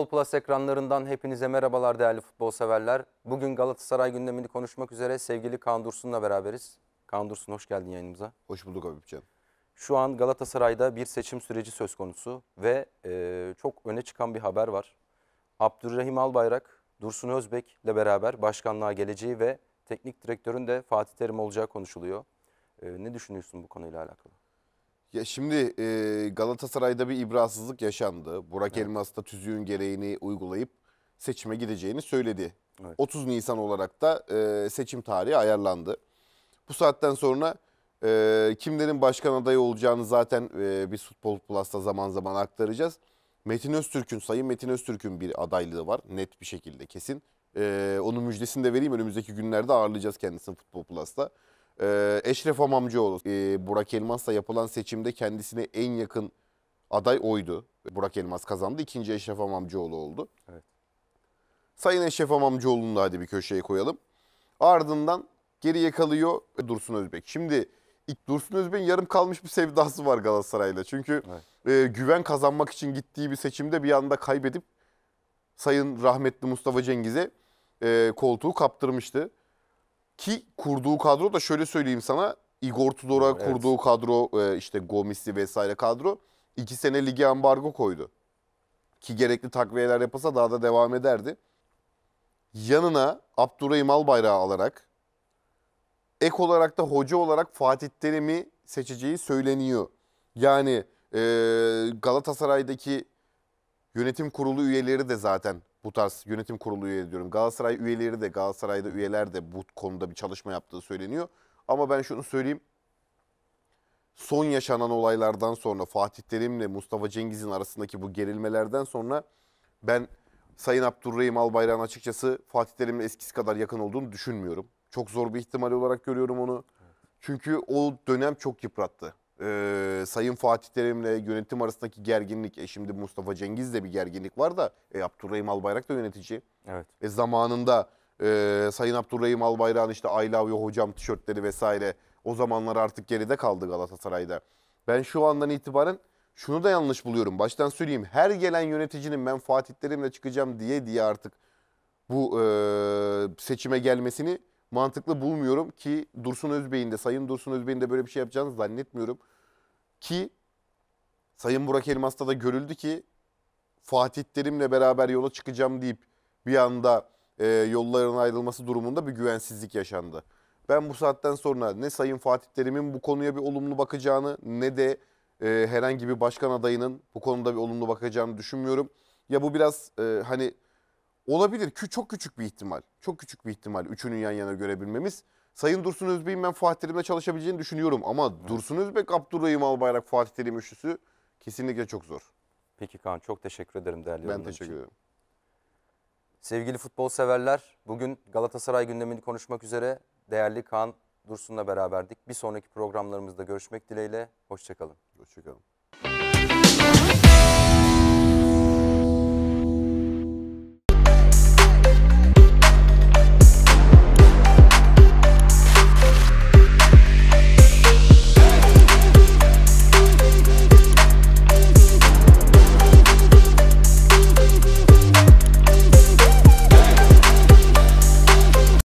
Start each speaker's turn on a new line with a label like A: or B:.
A: Futbol Plus ekranlarından hepinize merhabalar değerli futbol severler. Bugün Galatasaray gündemini konuşmak üzere sevgili Kaan Dursun'la beraberiz. Kaan Dursun hoş geldin yayınımıza. Hoş bulduk Habibciğim. Şu an Galatasaray'da bir seçim süreci söz konusu ve e, çok öne çıkan bir haber var. Abdurrahim Albayrak, Dursun Özbek ile beraber başkanlığa geleceği ve teknik direktörün de Fatih Terim olacağı konuşuluyor. E, ne düşünüyorsun bu konuyla alakalı?
B: Ya şimdi e, Galatasaray'da bir ibrasızlık yaşandı. Burak evet. Elmas da tüzüğün gereğini uygulayıp seçime gideceğini söyledi. Evet. 30 Nisan olarak da e, seçim tarihi ayarlandı. Bu saatten sonra e, kimlerin başkan adayı olacağını zaten e, biz Futbol Plus'ta zaman zaman aktaracağız. Metin Öztürk'ün, Sayın Metin Öztürk'ün bir adaylığı var net bir şekilde kesin. E, onun müjdesini de vereyim önümüzdeki günlerde ağırlayacağız kendisini Futbol Plus'ta. Ee, Eşref Amamcıoğlu, ee, Burak Elmas'la yapılan seçimde kendisine en yakın aday oydu. Burak Elmas kazandı, ikinci Eşref Amamcıoğlu oldu. Evet. Sayın Eşref Amamcıoğlu'nu da hadi bir köşeye koyalım. Ardından geri yakalıyor. Dursun Özbek. Şimdi Dursun Özbek'in yarım kalmış bir sevdası var Galatasaray'la. Çünkü evet. e, güven kazanmak için gittiği bir seçimde bir anda kaybedip Sayın rahmetli Mustafa Cengiz'e e, koltuğu kaptırmıştı. Ki kurduğu kadro da şöyle söyleyeyim sana. Igor Tudor'a evet. kurduğu kadro e, işte Gomis'li vesaire kadro 2 sene ligi ambargo koydu. Ki gerekli takviyeler yapasa daha da devam ederdi. Yanına Abdurrahim Albayrak'ı alarak ek olarak da hoca olarak Fatih Terim'i seçeceği söyleniyor. Yani e, Galatasaray'daki yönetim kurulu üyeleri de zaten bu tarz yönetim kurulu üye diyorum. Galatasaray üyeleri de Galatasaray'da üyeler de bu konuda bir çalışma yaptığı söyleniyor. Ama ben şunu söyleyeyim. Son yaşanan olaylardan sonra Fatih Terim'le Mustafa Cengiz'in arasındaki bu gerilmelerden sonra ben Sayın Abdurrahim Albayrak'ın açıkçası Fatih Terim'le eskisi kadar yakın olduğunu düşünmüyorum. Çok zor bir ihtimal olarak görüyorum onu. Çünkü o dönem çok yıprattı e, Sayın Fatih Terim'le yönetim arasındaki gerginlik, e şimdi Mustafa Cengiz'de bir gerginlik var da e, Abdurrahim Albayrak da yönetici. Evet. E, zamanında e, Sayın Abdurrahim Albayrak'ın işte I love you hocam tişörtleri vesaire o zamanlar artık geride kaldı Galatasaray'da. Ben şu andan itibaren şunu da yanlış buluyorum. Baştan söyleyeyim her gelen yöneticinin ben Fatih Terim'le çıkacağım diye diye artık bu e, seçime gelmesini mantıklı bulmuyorum ki Dursun Özbey'in de Sayın Dursun Özbey'in de böyle bir şey yapacağını zannetmiyorum. Ki Sayın Burak Elmas'ta da görüldü ki Fatih Terim'le beraber yola çıkacağım deyip bir anda e, yolların ayrılması durumunda bir güvensizlik yaşandı. Ben bu saatten sonra ne Sayın Fatih Terim'in bu konuya bir olumlu bakacağını ne de e, herhangi bir başkan adayının bu konuda bir olumlu bakacağını düşünmüyorum. Ya bu biraz e, hani Olabilir. çok küçük bir ihtimal. Çok küçük bir ihtimal üçünün yan yana görebilmemiz. Sayın Dursun Özbey'in ben Fatih Terim'le çalışabileceğini düşünüyorum. Ama evet. Dursun Özbek, Abdurrahim Albayrak, Fatih Terim üçlüsü
A: kesinlikle çok zor. Peki Kaan çok teşekkür ederim değerli Ben teşekkür ederim. Sevgili futbol severler, bugün Galatasaray gündemini konuşmak üzere değerli Kaan Dursun'la beraberdik. Bir sonraki programlarımızda görüşmek dileğiyle. Hoşçakalın. Hoşçakalın.